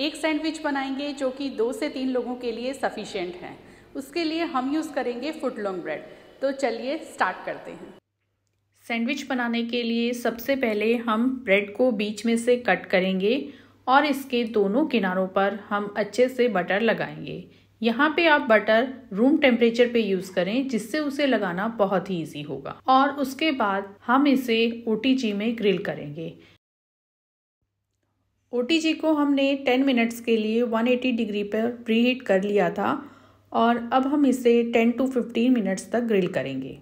एक सैंडविच बनाएंगे जो कि दो से तीन लोगों के लिए सफिशेंट है उसके लिए हम यूज़ करेंगे फुट लॉन्ग ब्रेड तो चलिए स्टार्ट करते हैं सैंडविच बनाने के लिए सबसे पहले हम ब्रेड को बीच में से कट करेंगे और इसके दोनों किनारों पर हम अच्छे से बटर लगाएंगे यहाँ पे आप बटर रूम टेम्परेचर पे यूज़ करें जिससे उसे लगाना बहुत ही ईजी होगा और उसके बाद हम इसे ओ में ग्रिल करेंगे ओ को हमने 10 मिनट्स के लिए 180 डिग्री पर प्री हीट कर लिया था और अब हम इसे 10 टू 15 मिनट्स तक ग्रिल करेंगे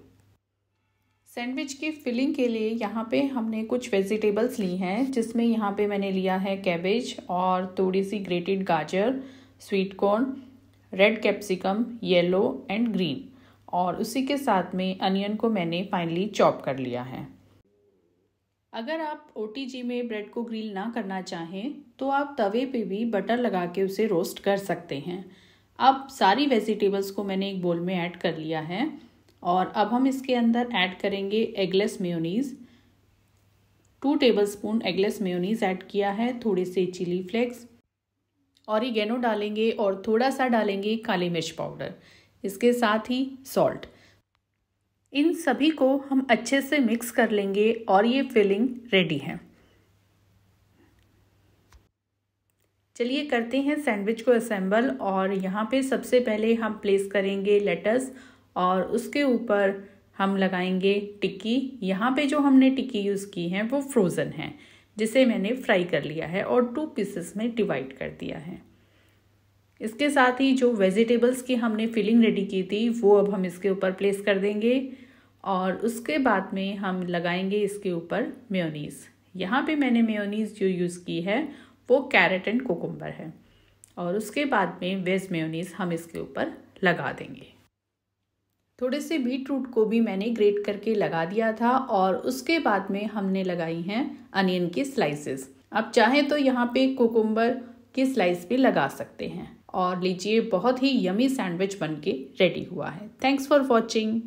सैंडविच की फिलिंग के लिए यहाँ पे हमने कुछ वेजिटेबल्स ली हैं जिसमें यहाँ पे मैंने लिया है कैबेज और थोड़ी सी ग्रेटेड गाजर sweet corn red capsicum yellow and green और उसी के साथ में अनियन को मैंने फाइनली चॉप कर लिया है अगर आप ओ में ब्रेड को ग्रिल ना करना चाहें तो आप तवे पे भी बटर लगा के उसे रोस्ट कर सकते हैं अब सारी वेजिटेबल्स को मैंने एक बोल में ऐड कर लिया है और अब हम इसके अंदर ऐड करेंगे eggless mayonnaise two tablespoon eggless mayonnaise add किया है थोड़े से चिली फ्लेक्स ऑरिगेनो डालेंगे और थोड़ा सा डालेंगे काली मिर्च पाउडर इसके साथ ही सॉल्ट इन सभी को हम अच्छे से मिक्स कर लेंगे और ये फिलिंग रेडी है चलिए करते हैं सैंडविच को असेंबल और यहाँ पे सबसे पहले हम प्लेस करेंगे लेटस और उसके ऊपर हम लगाएंगे टिक्की यहाँ पे जो हमने टिक्की यूज़ की है वो फ्रोज़न है जिसे मैंने फ्राई कर लिया है और टू पीसेस में डिवाइड कर दिया है इसके साथ ही जो वेजिटेबल्स की हमने फिलिंग रेडी की थी वो अब हम इसके ऊपर प्लेस कर देंगे और उसके बाद में हम लगाएंगे इसके ऊपर मेयोनीज़ यहाँ पे मैंने मेयोनीज़ जो यूज़ की है वो कैरेट एंड कोकुम्बर है और उसके बाद में वेज मेयोनीज़ हम इसके ऊपर लगा देंगे थोड़े से बीट रूट को भी मैंने ग्रेट करके लगा दिया था और उसके बाद में हमने लगाई हैं अनियन की स्लाइसेस आप चाहें तो यहाँ पे कोकुम्बर की स्लाइस भी लगा सकते हैं और लीजिए बहुत ही यमी सैंडविच बनके रेडी हुआ है थैंक्स फॉर वॉचिंग